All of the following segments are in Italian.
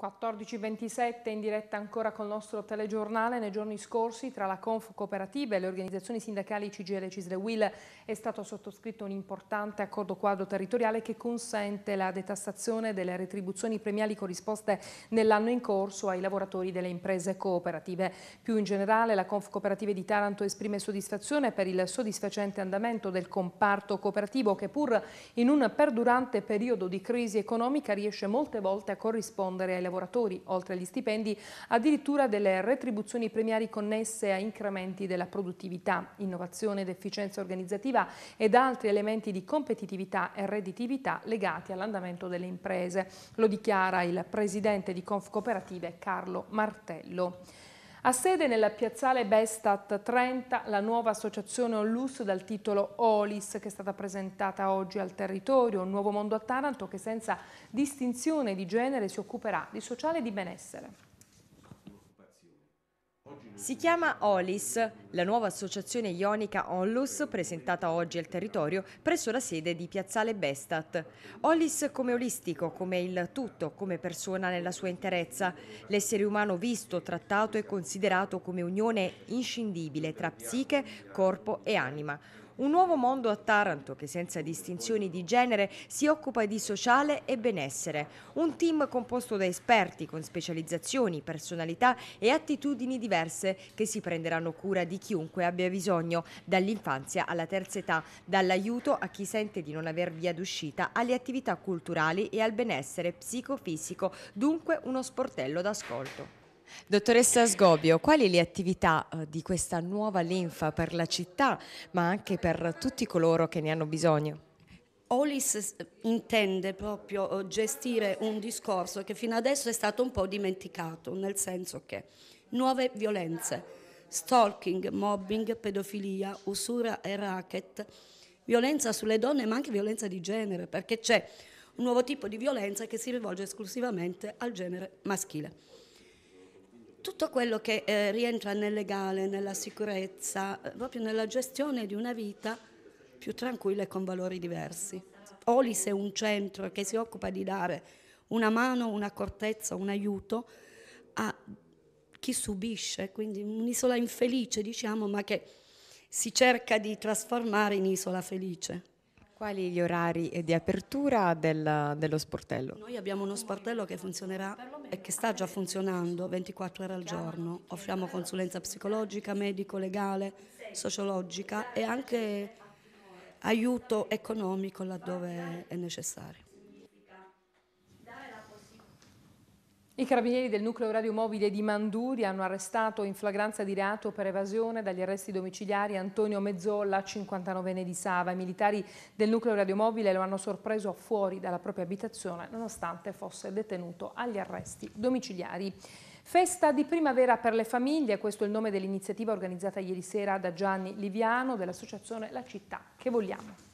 14.27 in diretta ancora col nostro telegiornale. Nei giorni scorsi tra la Conf Confcooperativa e le organizzazioni sindacali CGL e Cisle Will è stato sottoscritto un importante accordo quadro territoriale che consente la detassazione delle retribuzioni premiali corrisposte nell'anno in corso ai lavoratori delle imprese cooperative. Più in generale la Conf Confcooperativa di Taranto esprime soddisfazione per il soddisfacente andamento del comparto cooperativo che pur in un perdurante periodo di crisi economica riesce molte volte a corrispondere ai lavoratori lavoratori, oltre agli stipendi, addirittura delle retribuzioni premiari connesse a incrementi della produttività, innovazione ed efficienza organizzativa ed altri elementi di competitività e redditività legati all'andamento delle imprese. Lo dichiara il presidente di Conf Cooperative Carlo Martello. Ha sede nella piazzale Bestat 30 la nuova associazione Onlus dal titolo Olis che è stata presentata oggi al territorio, un nuovo mondo a Taranto che senza distinzione di genere si occuperà di sociale e di benessere. Si chiama OLIS, la nuova associazione ionica Onlus presentata oggi al territorio presso la sede di Piazzale Bestat. OLIS come olistico, come il tutto, come persona nella sua interezza. L'essere umano visto, trattato e considerato come unione inscindibile tra psiche, corpo e anima un nuovo mondo a Taranto che senza distinzioni di genere si occupa di sociale e benessere. Un team composto da esperti con specializzazioni, personalità e attitudini diverse che si prenderanno cura di chiunque abbia bisogno, dall'infanzia alla terza età, dall'aiuto a chi sente di non aver via d'uscita alle attività culturali e al benessere psicofisico, dunque uno sportello d'ascolto. Dottoressa Sgobbio, quali le attività eh, di questa nuova linfa per la città, ma anche per tutti coloro che ne hanno bisogno? Olis eh, intende proprio eh, gestire un discorso che fino adesso è stato un po' dimenticato, nel senso che nuove violenze, stalking, mobbing, pedofilia, usura e racket, violenza sulle donne ma anche violenza di genere, perché c'è un nuovo tipo di violenza che si rivolge esclusivamente al genere maschile tutto quello che eh, rientra nel legale, nella sicurezza, eh, proprio nella gestione di una vita più tranquilla e con valori diversi. Olis è un centro che si occupa di dare una mano, un'accortezza, un aiuto a chi subisce, quindi un'isola infelice, diciamo, ma che si cerca di trasformare in isola felice. Quali gli orari eh, di apertura del, dello sportello? Noi abbiamo uno sportello che funzionerà e che sta già funzionando 24 ore al giorno. Offriamo consulenza psicologica, medico, legale, sociologica e anche aiuto economico laddove è necessario. I carabinieri del nucleo radiomobile di Manduri hanno arrestato in flagranza di reato per evasione dagli arresti domiciliari Antonio Mezzolla, 59enne di Sava. I militari del nucleo radiomobile lo hanno sorpreso fuori dalla propria abitazione nonostante fosse detenuto agli arresti domiciliari. Festa di primavera per le famiglie, questo è il nome dell'iniziativa organizzata ieri sera da Gianni Liviano dell'associazione La Città che vogliamo.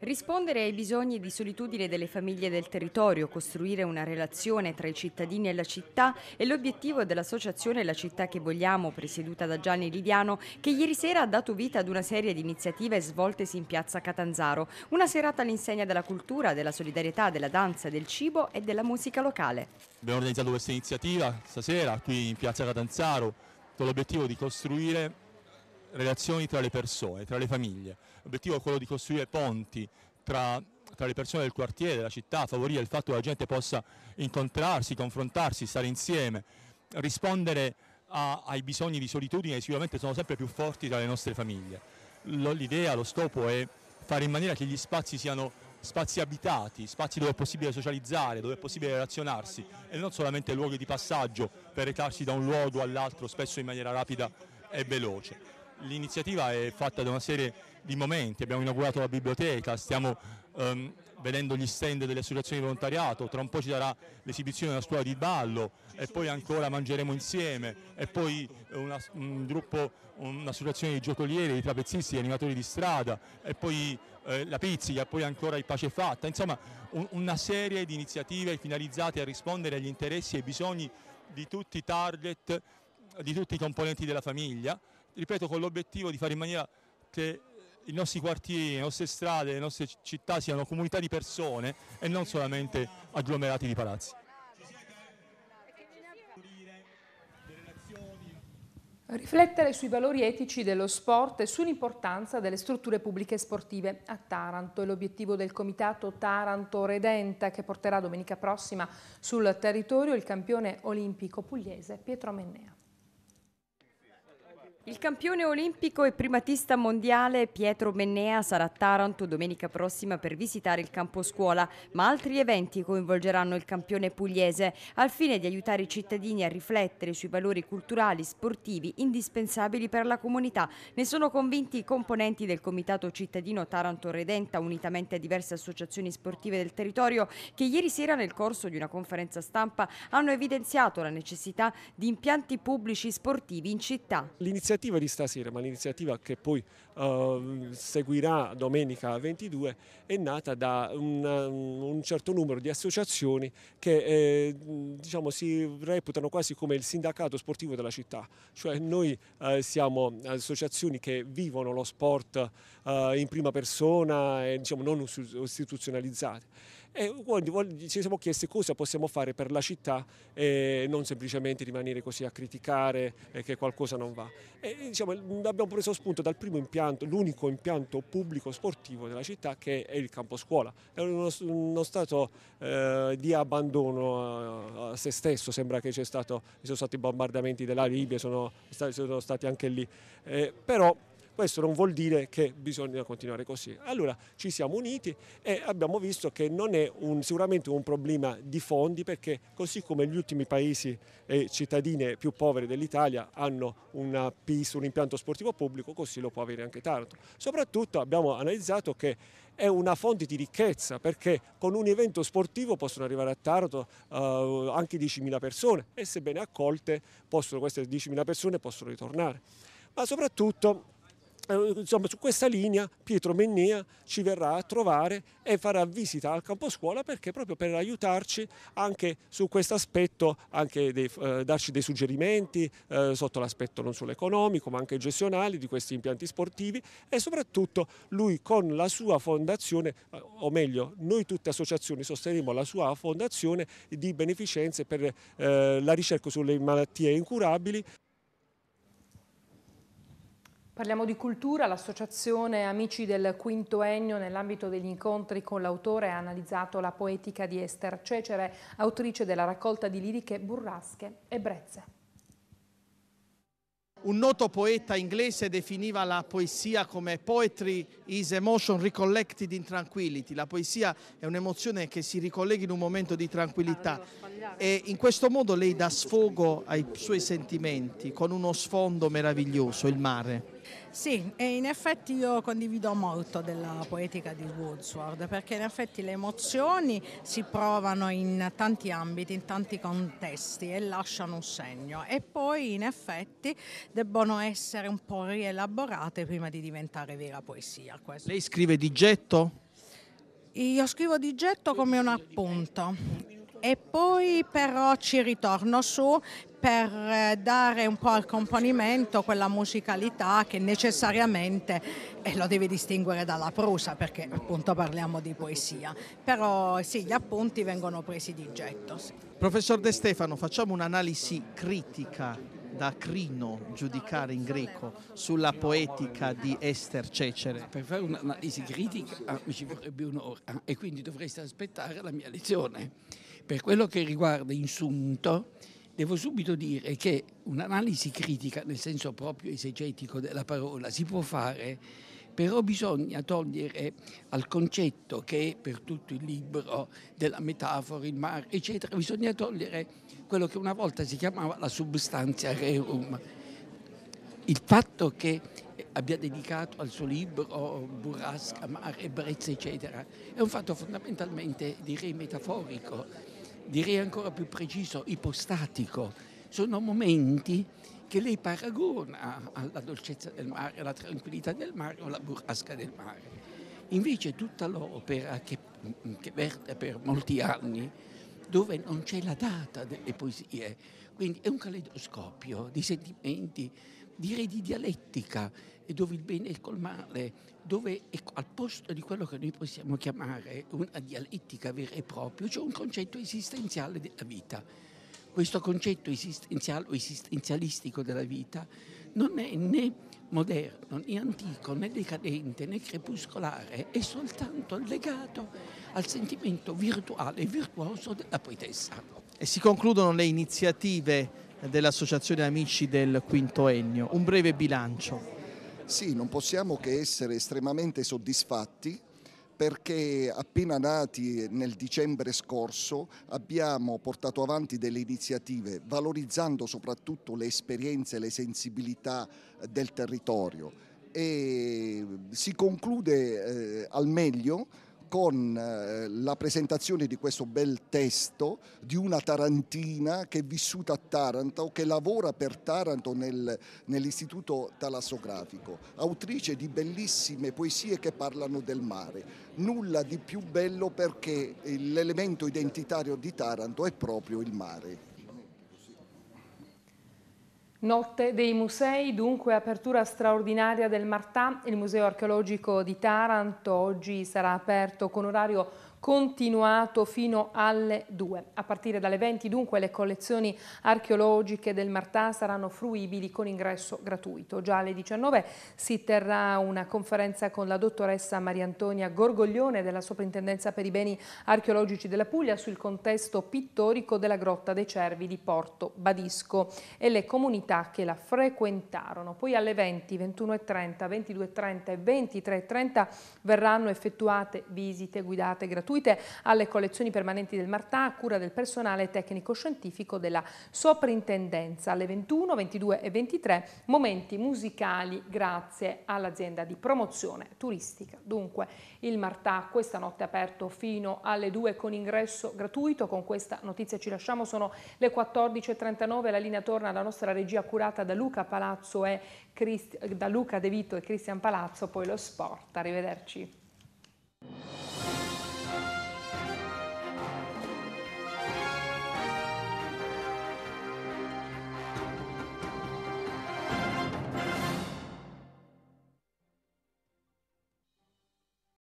Rispondere ai bisogni di solitudine delle famiglie del territorio, costruire una relazione tra i cittadini e la città è l'obiettivo dell'associazione La città che vogliamo, presieduta da Gianni Lidiano, che ieri sera ha dato vita ad una serie di iniziative svoltesi in piazza Catanzaro. Una serata all'insegna della cultura, della solidarietà, della danza, del cibo e della musica locale. Abbiamo organizzato questa iniziativa stasera qui in piazza Catanzaro con l'obiettivo di costruire relazioni tra le persone, tra le famiglie. L'obiettivo è quello di costruire ponti tra, tra, le persone del quartiere, della città, favorire il fatto che la gente possa incontrarsi, confrontarsi, stare insieme, rispondere a, ai bisogni di solitudine che sicuramente sono sempre più forti tra le nostre famiglie. L'idea, lo scopo è fare in maniera che gli spazi siano spazi abitati, spazi dove è possibile socializzare, dove è possibile relazionarsi e non solamente luoghi di passaggio per recarsi da un luogo all'altro spesso in maniera rapida e veloce l'iniziativa è fatta da una serie di momenti, abbiamo inaugurato la biblioteca, stiamo ehm, vedendo gli stand delle associazioni di volontariato, tra un po' ci sarà l'esibizione della scuola di ballo e poi ancora mangeremo insieme e poi eh, una, un gruppo, un'associazione di giocolieri, di trapezisti, di animatori di strada e poi eh, la pizzica poi ancora il pace fatta, insomma un, una serie di iniziative finalizzate a rispondere agli interessi e ai bisogni di tutti i target, di tutti i componenti della famiglia ripeto, con l'obiettivo di fare in maniera che i nostri quartieri, le nostre strade, le nostre città siano comunità di persone e non solamente agglomerati di palazzi. Riflettere sui valori etici dello sport e sull'importanza delle strutture pubbliche sportive a Taranto è l'obiettivo del comitato Taranto Redenta che porterà domenica prossima sul territorio il campione olimpico pugliese Pietro Mennea. Il campione olimpico e primatista mondiale Pietro Mennea sarà a Taranto domenica prossima per visitare il campo scuola, ma altri eventi coinvolgeranno il campione pugliese al fine di aiutare i cittadini a riflettere sui valori culturali, sportivi indispensabili per la comunità. Ne sono convinti i componenti del Comitato Cittadino Taranto Redenta, unitamente a diverse associazioni sportive del territorio, che ieri sera nel corso di una conferenza stampa hanno evidenziato la necessità di impianti pubblici sportivi in città l'iniziativa di stasera, ma l'iniziativa che poi eh, seguirà domenica 22, è nata da un, un certo numero di associazioni che eh, diciamo, si reputano quasi come il sindacato sportivo della città, cioè noi eh, siamo associazioni che vivono lo sport eh, in prima persona e diciamo, non istituzionalizzate. E ci siamo chiesti cosa possiamo fare per la città e non semplicemente rimanere così a criticare che qualcosa non va. E, diciamo, mm, abbiamo preso spunto dal primo impianto, l'unico impianto pubblico sportivo della città che è il campo scuola. È uno, uno stato eh, di abbandono a, a, se stesso, sembra che ci sono stati bombardamenti della Libia, sono, sono stati anche lì. Eh, però questo non vuol dire che bisogna continuare così. Allora ci siamo uniti e abbiamo visto che non è un, sicuramente un problema di fondi perché così come gli ultimi paesi e cittadine più povere dell'Italia hanno una PIS, un impianto sportivo pubblico, così lo può avere anche Taranto. Soprattutto abbiamo analizzato che è una fonte di ricchezza perché con un evento sportivo possono arrivare a Taranto eh, anche 10.000 persone e sebbene accolte possono, queste 10.000 persone possono ritornare. Ma soprattutto eh, insomma, su questa linea Pietro Mennea ci verrà a trovare e farà visita al campo scuola perché proprio per aiutarci anche su questo aspetto, anche dei, eh, darci dei suggerimenti eh, sotto l'aspetto non solo economico ma anche gestionale di questi impianti sportivi e soprattutto lui con la sua fondazione, eh, o meglio noi tutte associazioni sosterremo la sua fondazione di beneficenze per eh, la ricerca sulle malattie incurabili. Parliamo di cultura, l'associazione Amici del Quinto Ennio nell'ambito degli incontri con l'autore ha analizzato la poetica di Esther Cecere, autrice della raccolta di liriche burrasche e brezze. Un noto poeta inglese definiva la poesia come poetry is emotion recollected in tranquility. La poesia è un'emozione che si ricollega in un momento di tranquillità ah, e in questo modo lei dà sfogo ai suoi sentimenti con uno sfondo meraviglioso, il mare. Sì, in effetti io condivido molto della poetica di Woodsworth perché in effetti le emozioni si provano in tanti ambiti, in tanti contesti e lasciano un segno e poi in effetti debbono essere un po' rielaborate prima di diventare vera poesia. Questo. Lei scrive di getto? Io scrivo di getto come un appunto e poi però ci ritorno su per eh, dare un po' al componimento quella musicalità che necessariamente eh, lo devi distinguere dalla prosa perché appunto parliamo di poesia, però sì, gli appunti vengono presi di getto. Sì. Professor De Stefano, facciamo un'analisi critica da Crino giudicare in greco sulla poetica di Esther Cecere? Per fare un'analisi ah, critica ci vorrebbe un'ora ah, e quindi dovreste aspettare la mia lezione. Per quello che riguarda Insunto, devo subito dire che un'analisi critica, nel senso proprio esegetico della parola, si può fare, però bisogna togliere al concetto che è per tutto il libro della metafora, il mare, eccetera, bisogna togliere quello che una volta si chiamava la substanza rerum. Il fatto che abbia dedicato al suo libro Burrasca, Mare, Brezza, eccetera, è un fatto fondamentalmente, direi, metaforico, direi ancora più preciso, ipostatico. Sono momenti che lei paragona alla dolcezza del mare, alla tranquillità del mare o alla burrasca del mare. Invece tutta l'opera che, che verte per molti anni dove non c'è la data delle poesie. Quindi è un caleidoscopio di sentimenti, direi di dialettica, dove il bene è col male, dove al posto di quello che noi possiamo chiamare una dialettica vera e propria, c'è cioè un concetto esistenziale della vita. Questo concetto esistenziale o esistenzialistico della vita non è né moderno, né antico, né decadente, né crepuscolare, è soltanto legato al sentimento virtuale e virtuoso della poetessa. E si concludono le iniziative dell'Associazione Amici del Quinto Ennio. Un breve bilancio. Sì, non possiamo che essere estremamente soddisfatti perché appena nati nel dicembre scorso abbiamo portato avanti delle iniziative valorizzando soprattutto le esperienze e le sensibilità eh, del territorio e si conclude eh, al meglio con eh, la presentazione di questo bel testo di una tarantina che è vissuta a Taranto, che lavora per Taranto nel, nell'istituto talassografico, autrice di bellissime poesie che parlano del mare. Nulla di più bello perché l'elemento identitario di Taranto è proprio il mare. Notte dei musei, dunque apertura straordinaria del Martà, il Museo archeologico di Taranto oggi sarà aperto con orario continuato fino alle 2. A partire dalle 20 dunque le collezioni archeologiche del Martà saranno fruibili con ingresso gratuito. Già alle 19 si terrà una conferenza con la dottoressa Maria Antonia Gorgoglione della Soprintendenza per i beni archeologici della Puglia sul contesto pittorico della Grotta dei Cervi di Porto Badisco e le comunità che la frequentarono. Poi alle 20, 21.30, 22.30 e 23.30 verranno effettuate visite guidate gratuite gratuite alle collezioni permanenti del Martà a cura del personale tecnico-scientifico della Soprintendenza. Alle 21, 22 e 23 momenti musicali grazie all'azienda di promozione turistica. Dunque il Martà questa notte è aperto fino alle 2 con ingresso gratuito. Con questa notizia ci lasciamo, sono le 14.39, la linea torna alla nostra regia curata da Luca Palazzo e Christ da Luca De Vito e Cristian Palazzo, poi lo sport. Arrivederci.